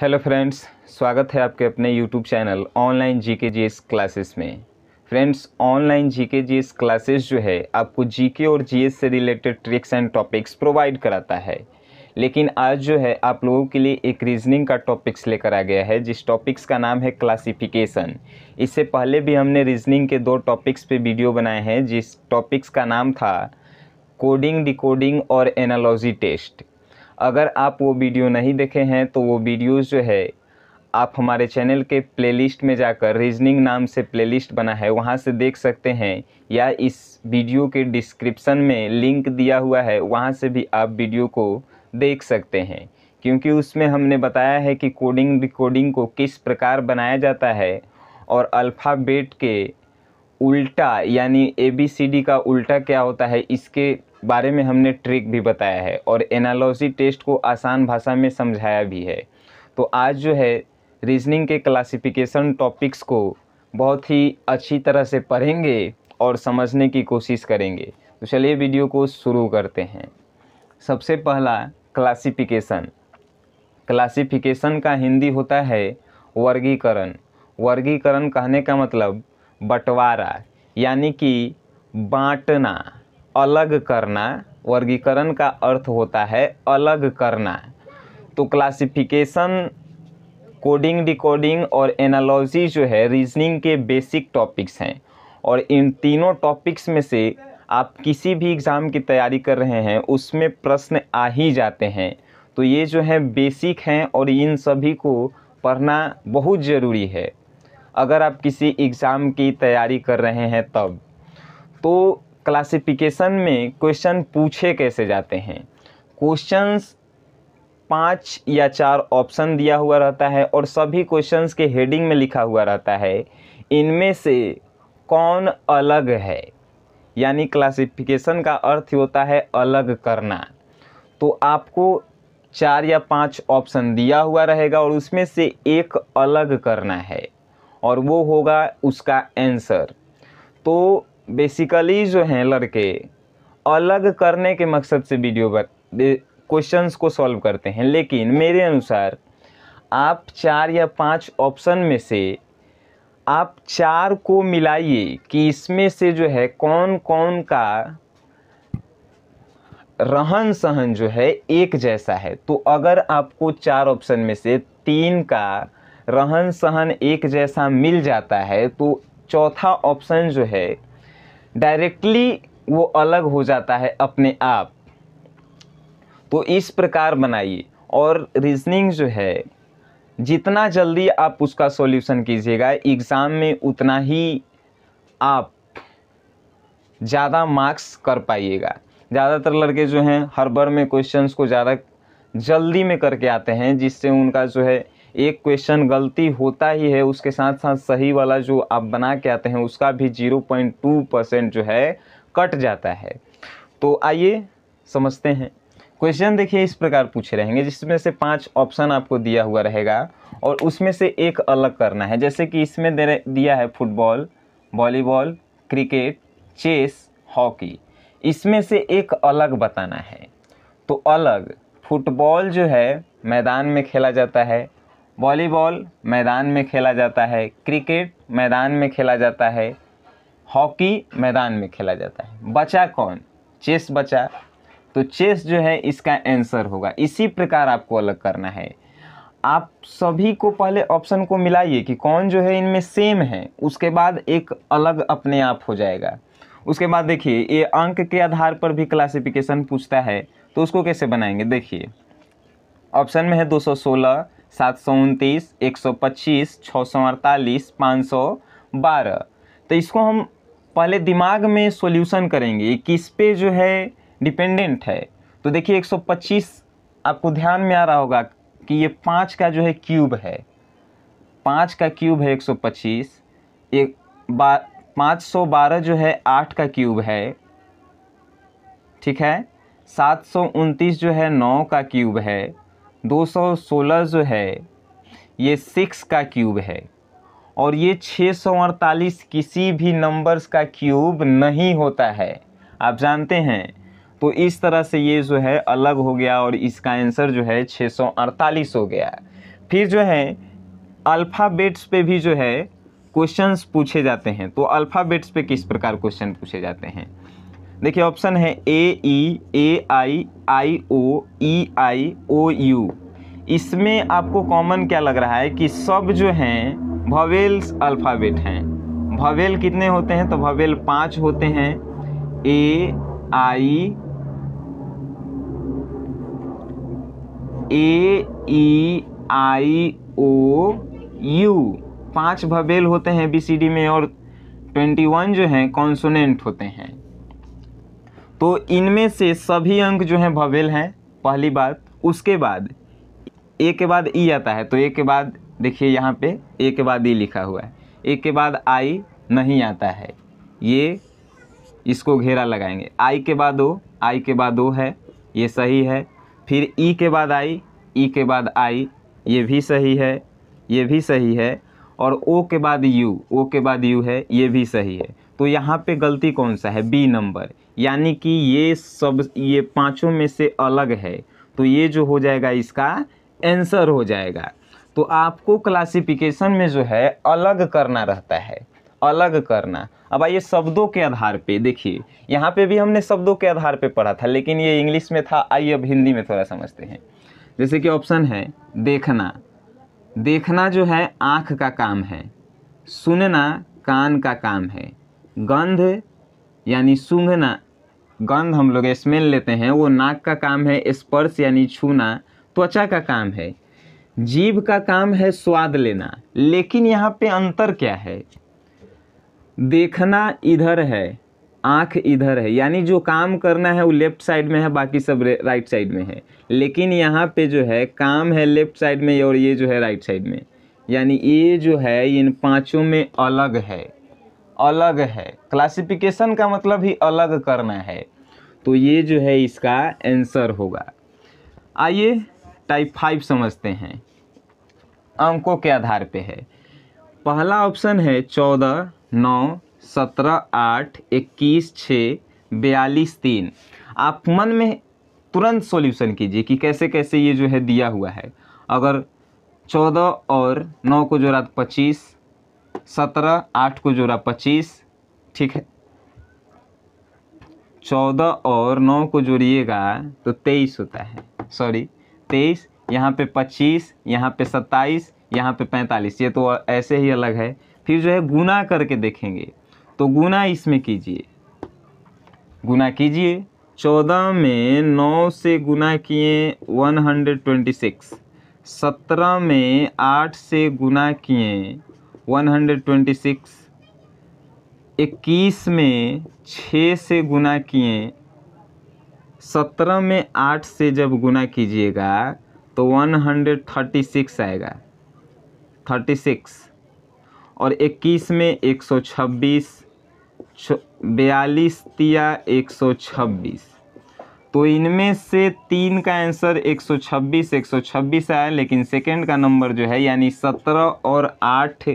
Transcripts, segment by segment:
hello friends स्वागत है आपके अपने YouTube channel online G K G S classes में friends online G K G S classes जो है आपको जी के और जी एस से related tricks and topics provide कराता है लेकिन आज जो है आप लोगों के लिए एक रीजनिंग का टॉपिक्स लेकर आ गया है जिस टॉपिक्स का नाम है क्लासिफिकेशन इससे पहले भी हमने रीजनिंग के दो टॉपिक्स पर वीडियो बनाए हैं जिस टॉपिक्स का नाम था कोडिंग डिकोडिंग और एनालॉजी टेस्ट अगर आप वो वीडियो नहीं देखे हैं तो वो वीडियोज़ जो है आप हमारे चैनल के प्लेलिस्ट में जाकर रीजनिंग नाम से प्लेलिस्ट बना है वहाँ से देख सकते हैं या इस वीडियो के डिस्क्रिप्शन में लिंक दिया हुआ है वहाँ से भी आप वीडियो को देख सकते हैं क्योंकि उसमें हमने बताया है कि कोडिंग रिकोडिंग को किस प्रकार बनाया जाता है और अल्फ़ाबेट के उल्टा यानी ए बी सी डी का उल्टा क्या होता है इसके बारे में हमने ट्रिक भी बताया है और एनालॉजी टेस्ट को आसान भाषा में समझाया भी है तो आज जो है रीजनिंग के क्लासिफिकेशन टॉपिक्स को बहुत ही अच्छी तरह से पढ़ेंगे और समझने की कोशिश करेंगे तो चलिए वीडियो को शुरू करते हैं सबसे पहला क्लासिफिकेशन क्लासिफिकेशन का हिंदी होता है वर्गीकरण वर्गीकरण कहने का मतलब बंटवारा यानी कि बांटना अलग करना वर्गीकरण का अर्थ होता है अलग करना तो क्लासिफिकेशन कोडिंग डिकोडिंग और एनालॉजी जो है रीजनिंग के बेसिक टॉपिक्स हैं और इन तीनों टॉपिक्स में से आप किसी भी एग्ज़ाम की तैयारी कर रहे हैं उसमें प्रश्न आ ही जाते हैं तो ये जो है बेसिक हैं और इन सभी को पढ़ना बहुत ज़रूरी है अगर आप किसी एग्ज़ाम की तैयारी कर रहे हैं तब तो क्लासिफिकेशन में क्वेश्चन पूछे कैसे जाते हैं क्वेश्चंस पाँच या चार ऑप्शन दिया हुआ रहता है और सभी क्वेश्चंस के हेडिंग में लिखा हुआ रहता है इनमें से कौन अलग है यानी क्लासिफिकेशन का अर्थ होता है अलग करना तो आपको चार या पांच ऑप्शन दिया हुआ रहेगा और उसमें से एक अलग करना है और वो होगा उसका आंसर तो बेसिकली जो हैं लड़के अलग करने के मकसद से वीडियो पर क्वेश्चंस को सॉल्व करते हैं लेकिन मेरे अनुसार आप चार या पांच ऑप्शन में से आप चार को मिलाइए कि इसमें से जो है कौन कौन का रहन सहन जो है एक जैसा है तो अगर आपको चार ऑप्शन में से तीन का रहन सहन एक जैसा मिल जाता है तो चौथा ऑप्शन जो है डायरेक्टली वो अलग हो जाता है अपने आप तो इस प्रकार बनाइए और रीजनिंग जो है जितना जल्दी आप उसका सॉल्यूशन कीजिएगा एग्ज़ाम में उतना ही आप ज़्यादा मार्क्स कर पाइएगा ज़्यादातर लड़के जो हैं हर बार में क्वेश्चंस को ज़्यादा जल्दी में करके आते हैं जिससे उनका जो है एक क्वेश्चन गलती होता ही है उसके साथ साथ सही वाला जो आप बना के आते हैं उसका भी जीरो पॉइंट टू परसेंट जो है कट जाता है तो आइए समझते हैं क्वेश्चन देखिए इस प्रकार पूछे रहेंगे जिसमें से पांच ऑप्शन आपको दिया हुआ रहेगा और उसमें से एक अलग करना है जैसे कि इसमें दे दिया है football volleyball cricket chess hockey इसमें से एक अलग बताना है तो अलग फुटबॉल जो है मैदान में खेला जाता है वॉलीबॉल मैदान में खेला जाता है क्रिकेट मैदान में खेला जाता है हॉकी मैदान में खेला जाता है बचा कौन चेस बचा तो चेस जो है इसका आंसर होगा इसी प्रकार आपको अलग करना है आप सभी को पहले ऑप्शन को मिलाइए कि कौन जो है इनमें सेम है उसके बाद एक अलग अपने आप हो जाएगा उसके बाद देखिए ये अंक के आधार पर भी क्लासिफिकेशन पूछता है तो उसको कैसे बनाएंगे देखिए ऑप्शन में है 216 सात सौ उनतीस एक सौ पच्चीस छः सौ अड़तालीस पाँच सौ बारह तो इसको हम पहले दिमाग में सॉल्यूशन करेंगे किस पे जो है डिपेंडेंट है तो देखिए एक सौ पच्चीस आपको ध्यान में आ रहा होगा कि ये पाँच का जो है क्यूब है पाँच का क्यूब है एक सौ पच्चीस एक पाँच सौ बारह जो है आठ का क्यूब है ठीक है सात सौ उनतीस जो है नौ का क्यूब है 216 जो है ये सिक्स का क्यूब है और ये छः किसी भी नंबर्स का क्यूब नहीं होता है आप जानते हैं तो इस तरह से ये जो है अलग हो गया और इसका आंसर जो है 648 हो गया फिर जो है अल्फ़ाबेट्स पे भी जो है क्वेश्चंस पूछे जाते हैं तो अल्फ़ाबेट्स पे किस प्रकार क्वेश्चन पूछे जाते हैं देखिए ऑप्शन है ए ई ए आई आई ओ ई आई ओ यू इसमें आपको कॉमन क्या लग रहा है कि सब जो हैं भवेल्स अल्फ़ाबेट हैं भवेल कितने होते हैं तो भवेल पाँच होते हैं ए आई ए ई आई ओ यू पांच भवेल होते हैं बी सी डी में और ट्वेंटी वन जो हैं कॉन्सोनेंट होते हैं तो इनमें से सभी अंक जो हैं भवेल हैं पहली बात उसके बाद ए के बाद ई आता है तो ए के बाद देखिए यहाँ पे ए के बाद ई लिखा हुआ है ए के बाद आई नहीं आता है ये इसको घेरा लगाएंगे आई के बाद ओ आई के बाद ओ है ये सही है फिर ई के बाद आई ई के बाद आई ये भी सही है ये भी सही है और ओ के बाद यू ओ के बाद यू है ये भी सही है तो यहाँ पे गलती कौन सा है बी नंबर यानी कि ये सब ये पाँचों में से अलग है तो ये जो हो जाएगा इसका आंसर हो जाएगा तो आपको क्लासिफिकेशन में जो है अलग करना रहता है अलग करना अब आइए शब्दों के आधार पे देखिए यहाँ पे भी हमने शब्दों के आधार पे पढ़ा था लेकिन ये इंग्लिश में था आइए अब हिंदी में थोड़ा समझते हैं जैसे कि ऑप्शन है देखना देखना जो है आँख का काम है सुनना कान का काम है गंध यानी सूंघना गंध हम लोग स्मेल लेते हैं वो नाक का काम है स्पर्श यानी छूना त्वचा का काम है जीव का काम है स्वाद लेना लेकिन यहाँ पे अंतर क्या है देखना इधर है आँख इधर है यानी जो काम करना है वो लेफ्ट साइड में है बाकी सब राइट साइड में है लेकिन यहाँ पे जो है काम है लेफ्ट साइड में और ये जो है राइट साइड में यानी ये जो है इन पाँचों में अलग है अलग है क्लासिफिकेशन का मतलब ही अलग करना है तो ये जो है इसका आंसर होगा आइए टाइप फाइव समझते हैं अंकों के आधार पे है पहला ऑप्शन है चौदह नौ सत्रह आठ इक्कीस छः बयालीस तीन आप मन में तुरंत सॉल्यूशन कीजिए कि कैसे कैसे ये जो है दिया हुआ है अगर चौदह और नौ को जो रात पच्चीस सत्रह आठ को जोड़ा पच्चीस ठीक है चौदह और नौ को जोड़िएगा तो तेईस होता है सॉरी तेईस यहाँ पे पच्चीस यहाँ पे सत्ताईस यहाँ पे पैंतालीस ये तो ऐसे ही अलग है फिर जो है गुना करके देखेंगे तो गुना इसमें कीजिए गुना कीजिए चौदह में नौ से गुना किए वन हंड्रेड ट्वेंटी सिक्स सत्रह में आठ से गुना किए वन हंड्रेड ट्वेंटी सिक्स इक्कीस में छः से गुना किए सत्रह में आठ से जब गुना कीजिएगा तो वन हंड्रेड थर्टी सिक्स आएगा थर्टी सिक्स और इक्कीस में एक सौ छब्बीस बयालीस तिया एक सौ छब्बीस तो इनमें से तीन का आंसर एक एक सौ छब्बीस सौ छब्बीस आया लेकिन सेकेंड का नंबर जो है यानी सत्रह और आठ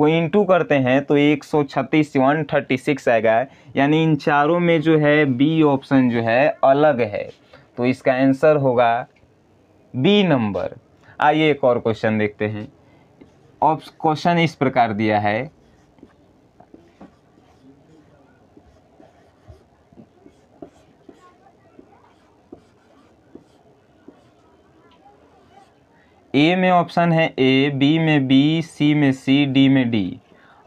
को इंटू करते हैं तो एक सौ छत्तीस वन थर्टी सिक्स आएगा यानी इन चारों में जो है बी ऑप्शन जो है अलग है तो इसका आंसर होगा बी नंबर आइए एक और क्वेश्चन देखते हैं ऑप्स क्वेश्चन इस प्रकार दिया है ए में ऑप्शन है ए बी में बी सी में सी डी में डी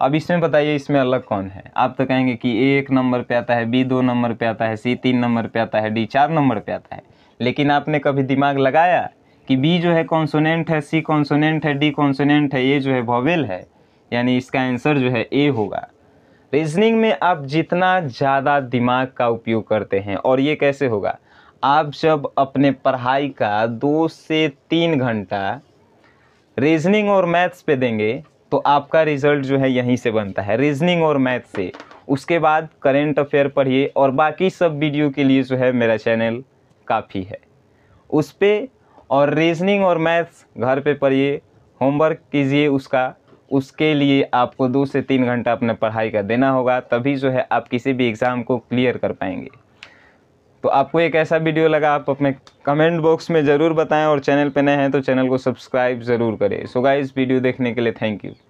अब इसमें बताइए इसमें अलग कौन है आप तो कहेंगे कि ए एक नंबर पे आता है बी दो नंबर पे आता है सी तीन नंबर पे आता है डी चार नंबर पे आता है लेकिन आपने कभी दिमाग लगाया कि बी जो है कॉन्सोनेंट है सी कॉन्सोनेंट है डी कॉन्सोनेंट है ए जो है भॉवेल है यानी इसका आंसर जो है ए होगा रीजनिंग में आप जितना ज़्यादा दिमाग का उपयोग करते हैं और ये कैसे होगा आप जब अपने पढ़ाई का दो से तीन घंटा रीजनिंग और मैथ्स पे देंगे तो आपका रिज़ल्ट जो है यहीं से बनता है रीजनिंग और मैथ से उसके बाद करेंट अफेयर पढ़िए और बाकी सब वीडियो के लिए जो है मेरा चैनल काफ़ी है उस पर और रीजनिंग और मैथ्स घर पे पढ़िए होमवर्क कीजिए उसका उसके लिए आपको दो से तीन घंटा अपने पढ़ाई का देना होगा तभी जो है आप किसी भी एग्ज़ाम को क्लियर कर पाएंगे तो आपको एक ऐसा वीडियो लगा आप अपने कमेंट बॉक्स में ज़रूर बताएं और चैनल पर नए हैं तो चैनल को सब्सक्राइब ज़रूर करें सो गाइस वीडियो देखने के लिए थैंक यू